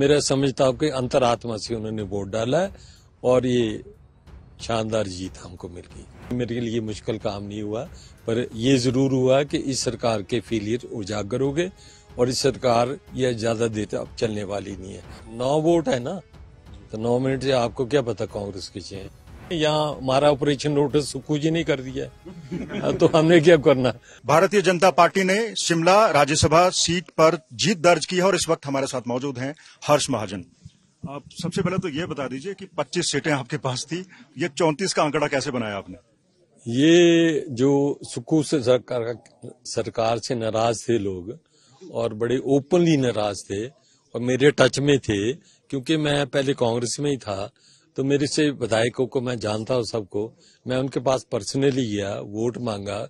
मेरा समझता आपके अंतरात्मा से उन्होंने वोट डाला है और ये शानदार जीत हमको मिल गई मेरे लिए मुश्किल काम नहीं हुआ पर यह जरूर हुआ कि इस सरकार के फेलियर उजागर हो गए और इस सरकार यह ज्यादा देर अब चलने वाली नहीं है नौ वोट है ना तो नौ मिनट से आपको क्या पता कांग्रेस के चाहिए यहाँ हमारा ऑपरेशन नोटिस कुछ जी नहीं कर दिया हाँ, तो हमने क्या करना भारतीय जनता पार्टी ने शिमला राज्यसभा सीट पर जीत दर्ज की है और इस वक्त हमारे साथ मौजूद हैं हर्ष महाजन आप सबसे पहले तो ये बता दीजिए कि 25 सीटें आपके पास थी ये 34 का आंकड़ा कैसे बनाया आपने ये जो सुकू से सरकार सरकार से नाराज थे लोग और बड़े ओपनली नाराज थे और मेरे टच में थे क्योंकि मैं पहले कांग्रेस में ही था तो मेरे से विधायकों को मैं जानता हूँ सबको मैं उनके पास पर्सनली गया वोट मांगा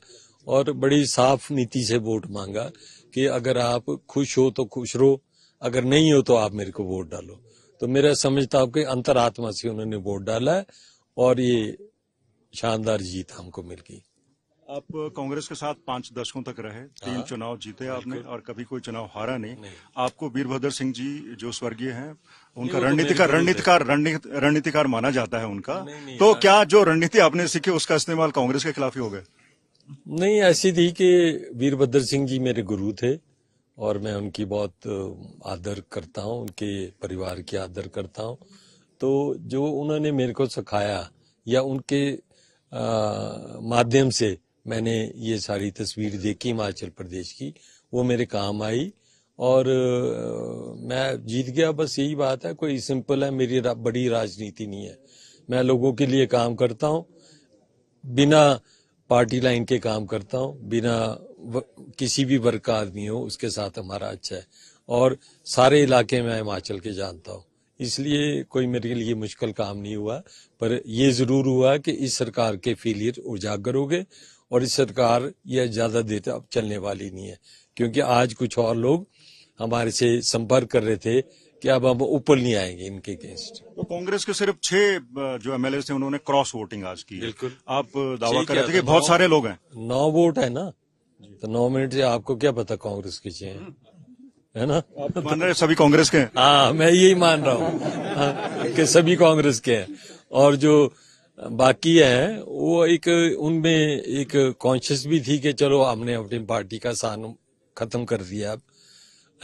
और बड़ी साफ नीति से वोट मांगा कि अगर आप खुश हो तो खुश रहो अगर नहीं हो तो आप मेरे को वोट डालो तो मेरा समझता हूँ कि अंतरात्मा से उन्होंने वोट डाला है और ये शानदार जीत हमको मिल गई आप कांग्रेस के साथ पांच दशकों तक रहे तीन हाँ। चुनाव जीते आपने और कभी कोई चुनाव हारा नहीं, नहीं। आपको वीरभद्र सिंह जी जो स्वर्गीय हैं उनका तो रणनीतिकार रणनीतिकार रणनीतिकार माना जाता है उनका नहीं, नहीं, तो हाँ। क्या जो रणनीति आपने सीखी उसका इस्तेमाल कांग्रेस के खिलाफ ही हो गए नहीं ऐसी थी कि वीरभद्र सिंह जी मेरे गुरु थे और मैं उनकी बहुत आदर करता हूँ उनके परिवार की आदर करता हूँ तो जो उन्होंने मेरे को सिखाया या उनके माध्यम से मैंने ये सारी तस्वीर देखी हिमाचल प्रदेश की वो मेरे काम आई और मैं जीत गया बस यही बात है कोई सिंपल है मेरी रा, बड़ी राजनीति नहीं है मैं लोगों के लिए काम करता हूँ बिना पार्टी लाइन के काम करता हूँ बिना व, किसी भी वर्ग का आदमी हो उसके साथ हमारा अच्छा है और सारे इलाके मैं हिमाचल के जानता हूँ इसलिए कोई मेरे लिए मुश्किल काम नहीं हुआ पर यह जरूर हुआ कि इस सरकार के फेलियर उजागर हो गए और इस सरकार यह ज्यादा देर अब चलने वाली नहीं है क्योंकि आज कुछ और लोग हमारे से संपर्क कर रहे थे कि अब हम ऊपर नहीं आएंगे इनके अगेंस्ट तो कांग्रेस के सिर्फ छह जो एमएलए थे उन्होंने क्रॉस वोटिंग आज की बिल्कुल आप दावा कर रहे थे कि तो बहुत सारे लोग हैं नौ वोट है ना तो नौ मिनट से आपको क्या पता कांग्रेस के छह है ना मान रहे सभी कांग्रेस के हैं हाँ मैं यही मान रहा हूँ हाँ, कि सभी कांग्रेस के हैं और जो बाकी है वो एक उनमें एक कॉन्शियस भी थी कि चलो हमने अपनी पार्टी का सान खत्म कर दिया अब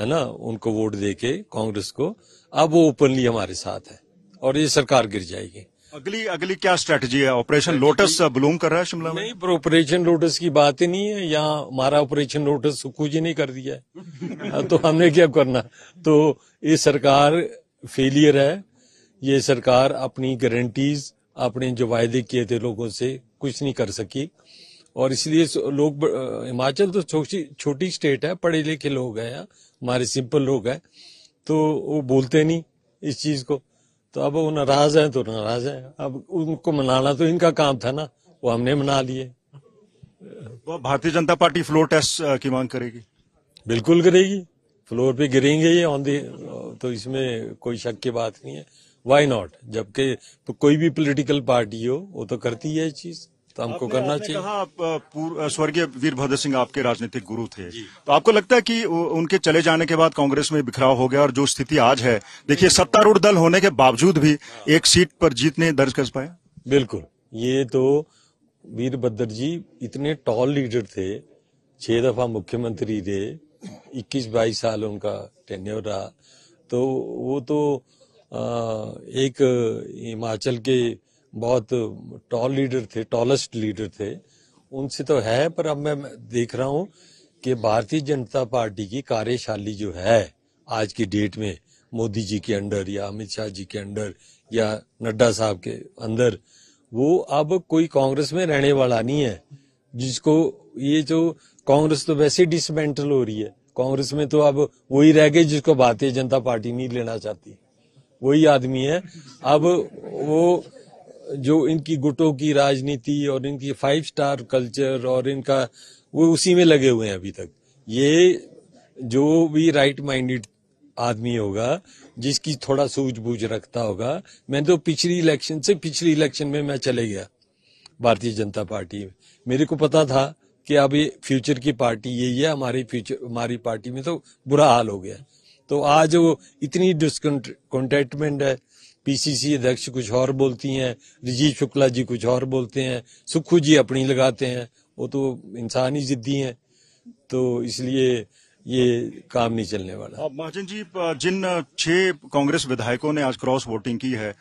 है ना उनको वोट देके कांग्रेस को अब वो ओपनली हमारे साथ है और ये सरकार गिर जाएगी अगली अगली क्या स्ट्रेटजी है ऑपरेशन लोटस ब्लूम कर रहा है शिमला में नहीं पर ऑपरेशन लोटस की बात ही नहीं है यहाँ हमारा ऑपरेशन लोटस सुखू जी ने कर दिया है तो हमने क्या करना तो ये सरकार फेलियर है ये सरकार अपनी गारंटीज अपने जो वायदे किए थे लोगों से कुछ नहीं कर सकी और इसलिए लोग हिमाचल तो छोटी छोटी स्टेट है पढ़े लिखे लोग हैं हमारे सिंपल लोग हैं तो वो बोलते नहीं इस चीज को तो अब वो नाराज हैं तो नाराज हैं अब उनको मनाना तो इनका काम था ना वो हमने मना लिए तो भारतीय जनता पार्टी फ्लोर टेस्ट की मांग करेगी बिल्कुल करेगी फ्लोर पे गिरेंगे ये ऑन दी तो इसमें कोई शक की बात नहीं है वाई नॉट जबकि तो कोई भी पॉलिटिकल पार्टी हो वो तो करती है चीज तो हमको करना चाहिए कहा आप स्वर्गीय वीरभद्र सिंह आपके राजनीतिक गुरु थे तो आपको लगता है कि उनके चले जाने के बाद कांग्रेस में बिखराव हो गया और जो स्थिति आज है देखिए सत्तारूढ़ दल होने के बावजूद भी हाँ। एक सीट पर जीत नहीं दर्ज कर पाया बिल्कुल ये तो वीरभद्र जी इतने टॉल लीडर थे छह दफा मुख्यमंत्री थे इक्कीस बाईस साल उनका टेन्योर रहा तो वो तो एक हिमाचल के बहुत टॉल लीडर थे टॉलेस्ट लीडर थे उनसे तो है पर अब मैं देख रहा हूँ कि भारतीय जनता पार्टी की कार्यशाली जो है आज की डेट में मोदी जी के अंडर या अमित शाह जी के अंडर या नड्डा साहब के अंदर वो अब कोई कांग्रेस में रहने वाला नहीं है जिसको ये जो कांग्रेस तो वैसे डिसमेंटल हो रही है कांग्रेस में तो अब वही रह गए जिसको भारतीय जनता पार्टी नहीं लेना चाहती वही आदमी है अब वो जो इनकी गुटों की राजनीति और इनकी फाइव स्टार कल्चर और इनका वो उसी में लगे हुए हैं अभी तक ये जो भी राइट माइंडेड आदमी होगा जिसकी थोड़ा सूझबूझ रखता होगा मैं तो पिछली इलेक्शन से पिछली इलेक्शन में मैं चले गया भारतीय जनता पार्टी में मेरे को पता था कि अभी फ्यूचर की पार्टी यही है हमारी फ्यूचर हमारी पार्टी में तो बुरा हाल हो गया तो आज वो इतनी डिसकॉन्टेंटमेंट है पीसीसी अध्यक्ष कुछ और बोलती हैं रिजीव शुक्ला जी कुछ और बोलते हैं सुखू जी अपनी लगाते हैं वो तो इंसान ही जिद्दी हैं तो इसलिए ये काम नहीं चलने वाला महाजन जी जिन छह कांग्रेस विधायकों ने आज क्रॉस वोटिंग की है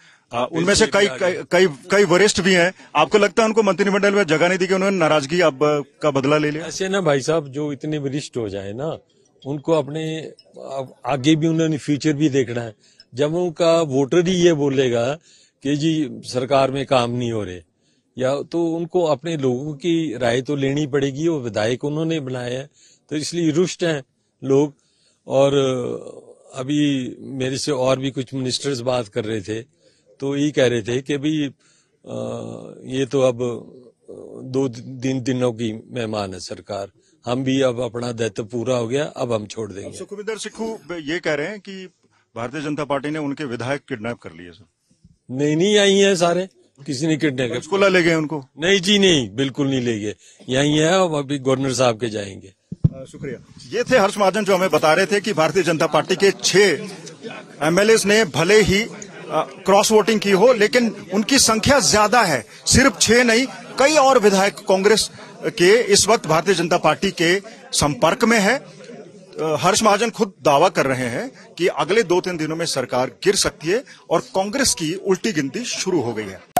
उनमें से कई कई कई वरिष्ठ भी हैं आपको लगता है उनको मंत्रिमंडल में जगह नहीं दी कि उन्होंने नाराजगी अब का बदला ले लिया ऐसे ना भाई साहब जो इतने वरिष्ठ हो जाए ना उनको अपने आगे भी उन्होंने फ्यूचर भी देखना है जब उनका वोटर ही ये बोलेगा कि जी सरकार में काम नहीं हो रहे या तो उनको अपने लोगों की राय तो लेनी पड़ेगी वो विधायक उन्होंने बनाया है तो इसलिए रुष्ट हैं लोग और अभी मेरे से और भी कुछ मिनिस्टर्स बात कर रहे थे तो ये कह रहे थे कि भाई ये तो अब दो दिन दिनों की मेहमान है सरकार हम भी अब अपना दायित्व पूरा हो गया अब हम छोड़ देंगे सुखविंदर सिखू ये कह रहे हैं कि भारतीय जनता पार्टी ने उनके विधायक किडनैप कर लिए सर नहीं नहीं आई है सारे किसी ने किडनैप स्कूला ले गए उनको नहीं जी नहीं बिल्कुल नहीं ले गए यही है अब अभी गवर्नर साहब के जाएंगे शुक्रिया ये थे हर्ष महाजन जो हमें बता रहे थे कि भारतीय जनता पार्टी के छह एमएलए ने भले ही क्रॉस वोटिंग की हो लेकिन उनकी संख्या ज्यादा है सिर्फ छह नहीं कई और विधायक कांग्रेस के इस वक्त भारतीय जनता पार्टी के संपर्क में है हर्ष महाजन खुद दावा कर रहे हैं कि अगले दो तीन दिनों में सरकार गिर सकती है और कांग्रेस की उल्टी गिनती शुरू हो गई है